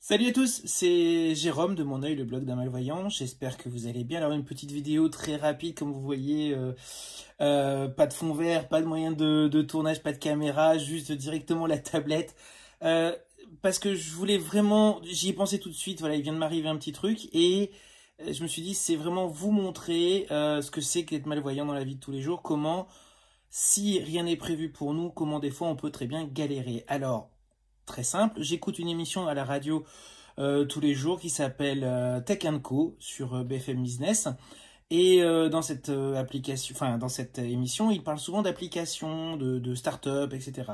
Salut à tous, c'est Jérôme de Mon œil, le blog d'un malvoyant. J'espère que vous allez bien. Alors une petite vidéo très rapide, comme vous voyez, euh, euh, pas de fond vert, pas de moyen de, tournage, pas de caméra, juste directement la tablette. Euh, parce que je voulais vraiment, j'y ai pensé tout de suite. Voilà, il vient de m'arriver un petit truc et je me suis dit, c'est vraiment vous montrer euh, ce que c'est qu'être malvoyant dans la vie de tous les jours, comment, si rien n'est prévu pour nous, comment des fois on peut très bien galérer. Alors, très simple, j'écoute une émission à la radio euh, tous les jours qui s'appelle euh, Tech Co sur BFM Business. Et dans cette application, dans cette émission, il parle souvent d'applications, de, startups, start-up, etc.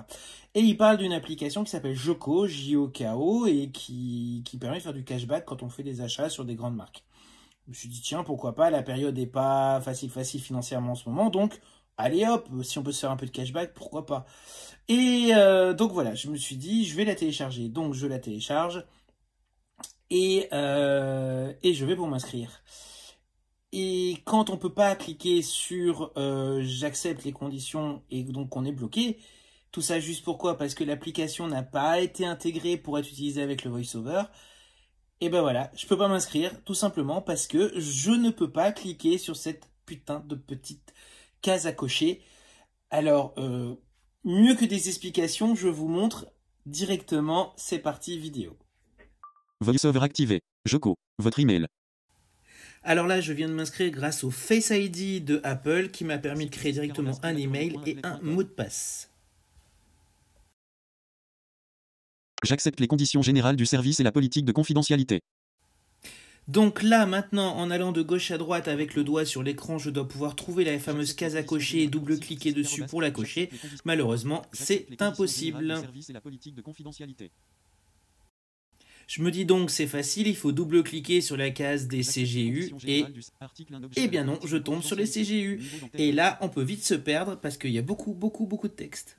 Et il parle d'une application qui s'appelle Joko, J-O-K-O, et qui permet de faire du cashback quand on fait des achats sur des grandes marques me suis dit, tiens, pourquoi pas, la période n'est pas facile, facile financièrement en ce moment, donc allez hop, si on peut se faire un peu de cashback, pourquoi pas. Et euh, donc voilà, je me suis dit, je vais la télécharger, donc je la télécharge, et, euh, je vais pour m'inscrire. Et quand on peut pas cliquer sur euh, j'accepte les conditions et donc on est bloqué, tout ça juste pourquoi Parce que l'application n'a pas été intégrée pour être utilisée avec le voiceover. Et ben voilà, je peux pas m'inscrire tout simplement parce que je ne peux pas cliquer sur cette putain de petite case à cocher. Alors, euh, mieux que des explications, je vous montre directement ces parties vidéo. VoiceOver activé. Joko, votre email. Alors là, je viens de m'inscrire grâce au Face ID de Apple qui m'a permis de créer directement un email et un mot de passe. J'accepte les conditions générales du service et la politique de confidentialité. Donc là, maintenant, en allant de gauche à droite avec le doigt sur l'écran, je dois pouvoir trouver la fameuse case à cocher et double-cliquer dessus pour la cocher. Malheureusement, c'est impossible. Je me dis donc c'est facile, il faut double-cliquer sur la case des CGU et... Eh bien non, je tombe sur les CGU. Et là, on peut vite se perdre parce qu'il y a beaucoup, beaucoup, beaucoup de texte.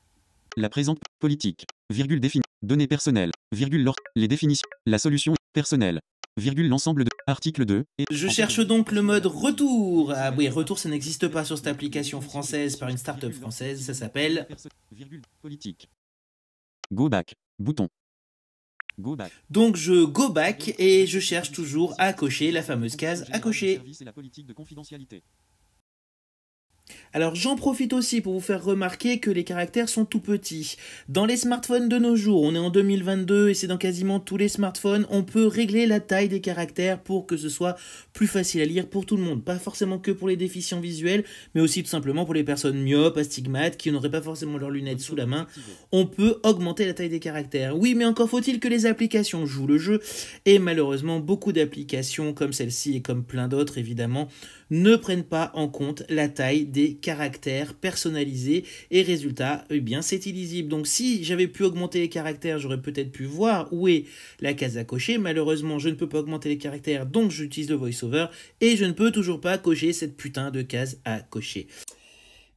La présente politique virgule défini, données personnelles, virgule les définitions, la solution personnelle, virgule l'ensemble de, article 2, et... Je cherche donc le mode retour Ah oui, retour ça n'existe pas sur cette application française par une start-up française, ça s'appelle... Virgule politique. Go back, bouton. Go back. Donc je go back et je cherche toujours à cocher la fameuse case à cocher. Et la politique de confidentialité. Alors j'en profite aussi pour vous faire remarquer que les caractères sont tout petits. Dans les smartphones de nos jours, on est en 2022 et c'est dans quasiment tous les smartphones, on peut régler la taille des caractères pour que ce soit plus facile à lire pour tout le monde. Pas forcément que pour les déficients visuels, mais aussi tout simplement pour les personnes myopes, astigmates, qui n'auraient pas forcément leurs lunettes sous la main. On peut augmenter la taille des caractères. Oui, mais encore faut-il que les applications jouent le jeu. Et malheureusement, beaucoup d'applications comme celle-ci et comme plein d'autres, évidemment, ne prennent pas en compte la taille des caractères personnalisés et résultat, eh bien c'est illisible. Donc si j'avais pu augmenter les caractères, j'aurais peut-être pu voir où est la case à cocher. Malheureusement, je ne peux pas augmenter les caractères, donc j'utilise le voiceover et je ne peux toujours pas cocher cette putain de case à cocher.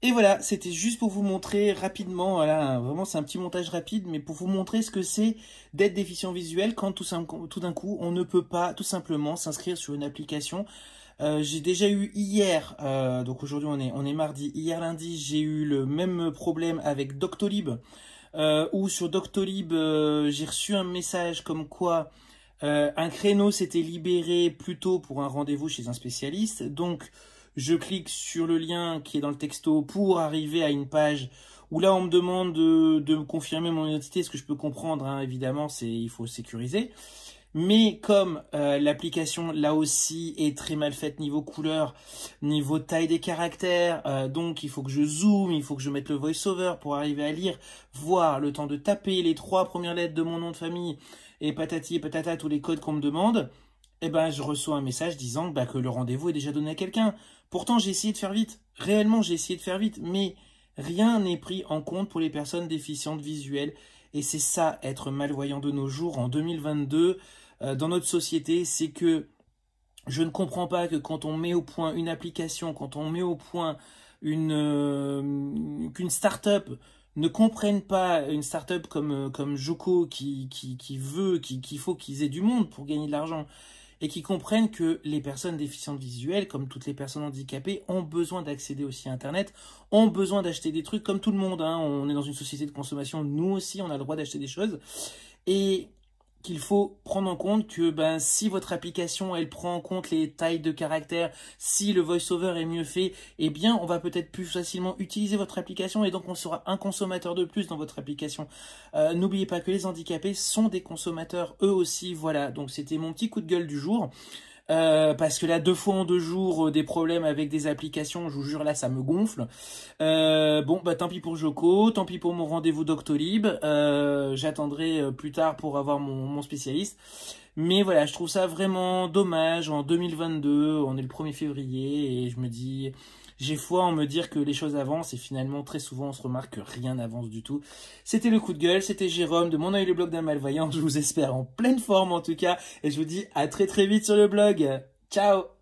Et voilà, c'était juste pour vous montrer rapidement, voilà, vraiment c'est un petit montage rapide, mais pour vous montrer ce que c'est d'être déficient visuel quand tout, tout d'un coup on ne peut pas tout simplement s'inscrire sur une application euh, j'ai déjà eu hier, euh, donc aujourd'hui on est, on est mardi, hier lundi j'ai eu le même problème avec Doctolib, euh, où sur Doctolib euh, j'ai reçu un message comme quoi un créneau s'était libéré plus tôt pour un rendez-vous chez un spécialiste, donc je clique sur le lien qui est dans le texto pour arriver à une page où là on me demande de, me confirmer mon identité, ce que je peux comprendre hein, évidemment, c'est il faut sécuriser. Mais comme euh, l'application là aussi est très mal faite niveau couleur, niveau taille des caractères, euh, donc il faut que je zoome, il faut que je mette le voice-over pour arriver à lire, voir le temps de taper les trois premières lettres de mon nom de famille et patati et patata tous les codes qu'on me demande, eh ben je reçois un message disant bah, que le rendez-vous est déjà donné à quelqu'un. Pourtant j'ai essayé de faire vite, réellement j'ai essayé de faire vite, mais rien n'est pris en compte pour les personnes déficientes visuelles. Et c'est ça, être malvoyant de nos jours en 2022. Euh, dans notre société, c'est que je ne comprends pas que quand on met au point une application, quand on met au point une euh, qu'une start-up ne comprenne pas une start-up comme euh, comme Joko qui, qui, qui veut qui qu'il faut qu'ils aient du monde pour gagner de l'argent et qui comprennent que les personnes déficientes visuelles comme toutes les personnes handicapées ont besoin d'accéder aussi à internet, ont besoin d'acheter des trucs comme tout le monde hein. on est dans une société de consommation, nous aussi on a le droit d'acheter des choses et qu'il faut prendre en compte que ben, si votre application elle prend en compte les tailles de caractères, si le voiceover est mieux fait, eh bien on va peut-être plus facilement utiliser votre application et donc on sera un consommateur de plus dans votre application. Euh, n'oubliez pas que les handicapés sont des consommateurs eux aussi, voilà, donc c'était mon petit coup de gueule du jour. Euh, parce que là deux fois en deux jours euh, des problèmes avec des applications, je vous jure là ça me gonfle. Euh, bon bah tant pis pour Joko, tant pis pour mon rendez-vous Doctolib, j'attendrai plus tard pour avoir mon, mon, spécialiste. Mais voilà, je trouve ça vraiment dommage en 2022, on est le 1er février et je me dis j'ai foi en me dire que les choses avancent et finalement très souvent on se remarque que rien n'avance du tout. C'était le coup de gueule, c'était Jérôme de Mon œil le blog d'un malvoyant. Je vous espère en pleine forme en tout cas et je vous dis à très très vite sur le blog. Ciao